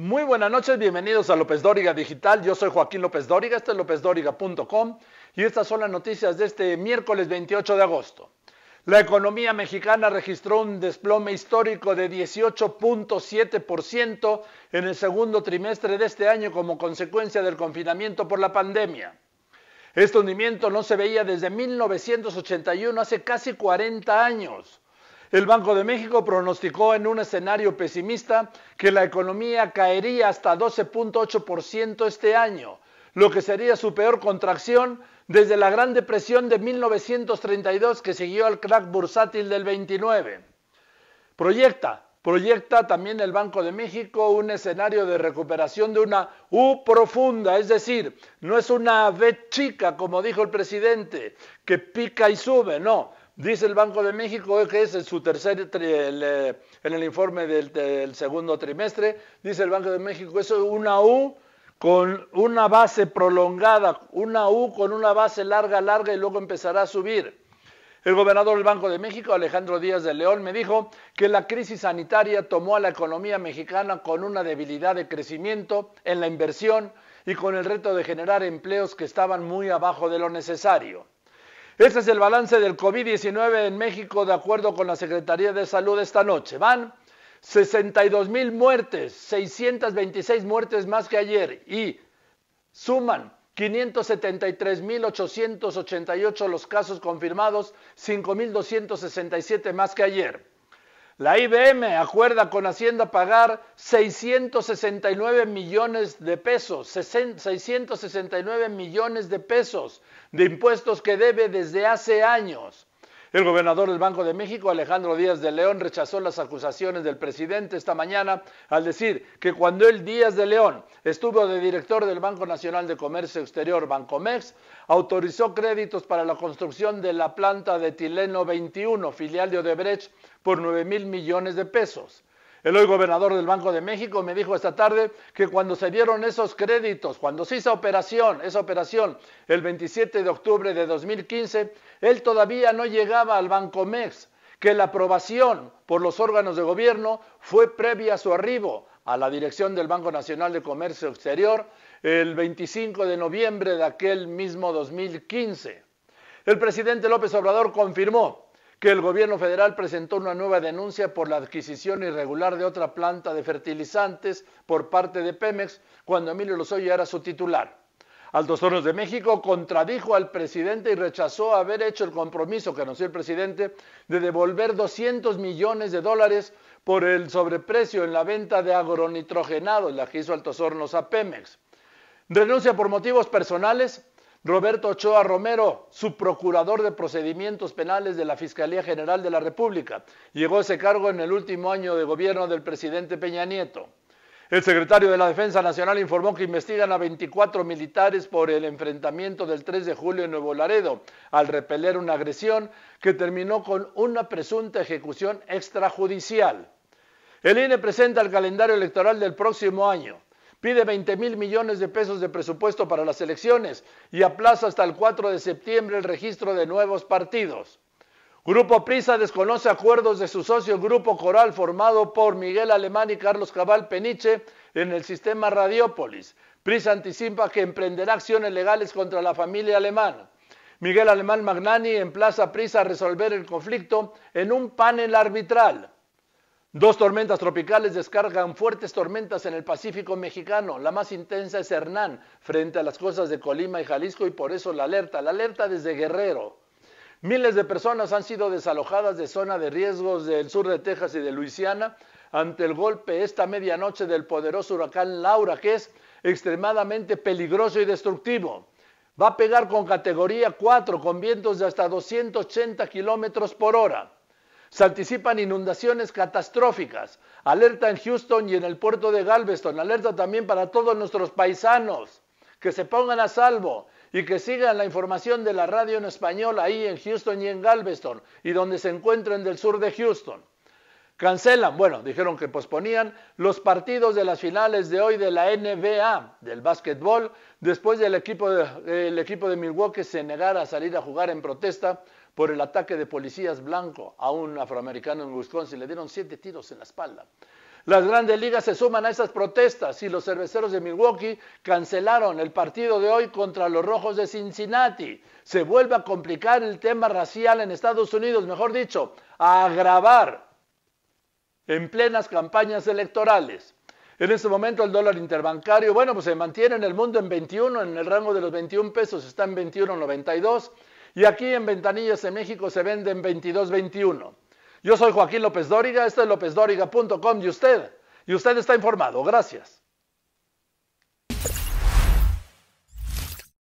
Muy buenas noches, bienvenidos a López Dóriga Digital. Yo soy Joaquín López Dóriga, este es lópezdóriga.com y estas son las noticias de este miércoles 28 de agosto. La economía mexicana registró un desplome histórico de 18.7% en el segundo trimestre de este año como consecuencia del confinamiento por la pandemia. Este hundimiento no se veía desde 1981, hace casi 40 años. El Banco de México pronosticó en un escenario pesimista que la economía caería hasta 12.8% este año, lo que sería su peor contracción desde la Gran Depresión de 1932 que siguió al crack bursátil del 29. Proyecta, proyecta también el Banco de México un escenario de recuperación de una U profunda, es decir, no es una V chica como dijo el presidente, que pica y sube, no, Dice el Banco de México que es su tercer, eh, en el informe del, del, segundo trimestre, dice el Banco de México, eso es una U con una base prolongada, una U con una base larga, larga y luego empezará a subir. El gobernador del Banco de México, Alejandro Díaz de León, me dijo que la crisis sanitaria tomó a la economía mexicana con una debilidad de crecimiento en la inversión y con el reto de generar empleos que estaban muy abajo de lo necesario. Este es el balance del COVID-19 en México de acuerdo con la Secretaría de Salud esta noche. Van 62.000 muertes, 626 muertes más que ayer y suman 573.888 los casos confirmados, 5.267 más que ayer. La IBM acuerda con Hacienda pagar 669 millones de pesos, 669 millones de pesos de impuestos que debe desde hace años. El gobernador del Banco de México, Alejandro Díaz de León, rechazó las acusaciones del presidente esta mañana al decir que cuando él Díaz de León estuvo de director del Banco Nacional de Comercio Exterior, Bancomex, autorizó créditos para la construcción de la planta de Tileno 21, filial de Odebrecht, por 9 mil millones de pesos. El hoy gobernador del Banco de México me dijo esta tarde que cuando se dieron esos créditos, cuando se hizo operación, esa operación el 27 de octubre de 2015, él todavía no llegaba al Banco MEX, que la aprobación por los órganos de gobierno fue previa a su arribo a la dirección del Banco Nacional de Comercio Exterior el 25 de noviembre de aquel mismo 2015. El presidente López Obrador confirmó que el gobierno federal presentó una nueva denuncia por la adquisición irregular de otra planta de fertilizantes por parte de Pemex cuando Emilio Lozoya era su titular. Altos Hornos de México contradijo al presidente y rechazó haber hecho el compromiso que anunció el presidente de devolver 200 millones de dólares por el sobreprecio en la venta de agronitrogenados, la que hizo Altos Hornos a Pemex. Renuncia por motivos personales Roberto Ochoa Romero, subprocurador de procedimientos penales de la Fiscalía General de la República. Llegó a ese cargo en el último año de gobierno del presidente Peña Nieto. El secretario de la Defensa Nacional informó que investigan a 24 militares por el enfrentamiento del 3 de julio en Nuevo Laredo, al repeler una agresión que terminó con una presunta ejecución extrajudicial. El INE presenta el calendario electoral del próximo año pide 20 mil millones de pesos de presupuesto para las elecciones y aplaza hasta el 4 de septiembre el registro de nuevos partidos. Grupo Prisa desconoce acuerdos de su socio Grupo Coral formado por Miguel Alemán y Carlos Cabal Peniche en el sistema Radiópolis. Prisa anticipa que emprenderá acciones legales contra la familia Alemán. Miguel Alemán Magnani emplaza a Prisa a resolver el conflicto en un panel arbitral. Dos tormentas tropicales descargan fuertes tormentas en el Pacífico mexicano. La más intensa es Hernán, frente a las costas de Colima y Jalisco, y por eso la alerta, la alerta desde Guerrero. Miles de personas han sido desalojadas de zona de riesgos del sur de Texas y de Luisiana ante el golpe esta medianoche del poderoso huracán Laura, que es extremadamente peligroso y destructivo. Va a pegar con categoría 4, con vientos de hasta 280 kilómetros por hora. Se anticipan inundaciones catastróficas. Alerta en Houston y en el puerto de Galveston. Alerta también para todos nuestros paisanos que se pongan a salvo y que sigan la información de la radio en español ahí en Houston y en Galveston y donde se encuentren del sur de Houston. Cancelan, bueno, dijeron que posponían los partidos de las finales de hoy de la NBA, del básquetbol, después del equipo de, equipo de Milwaukee se negara a salir a jugar en protesta por el ataque de policías blanco a un afroamericano en Wisconsin. Le dieron siete tiros en la espalda. Las grandes ligas se suman a esas protestas y los cerveceros de Milwaukee cancelaron el partido de hoy contra los rojos de Cincinnati. Se vuelve a complicar el tema racial en Estados Unidos, mejor dicho, a agravar en plenas campañas electorales. En este momento el dólar interbancario, bueno, pues se mantiene en el mundo en 21, en el rango de los 21 pesos, está en 21.92. Y aquí en Ventanillas, en México, se venden 22.21. Yo soy Joaquín López Dóriga, esto es lópezdóriga.com de usted, y usted está informado. Gracias.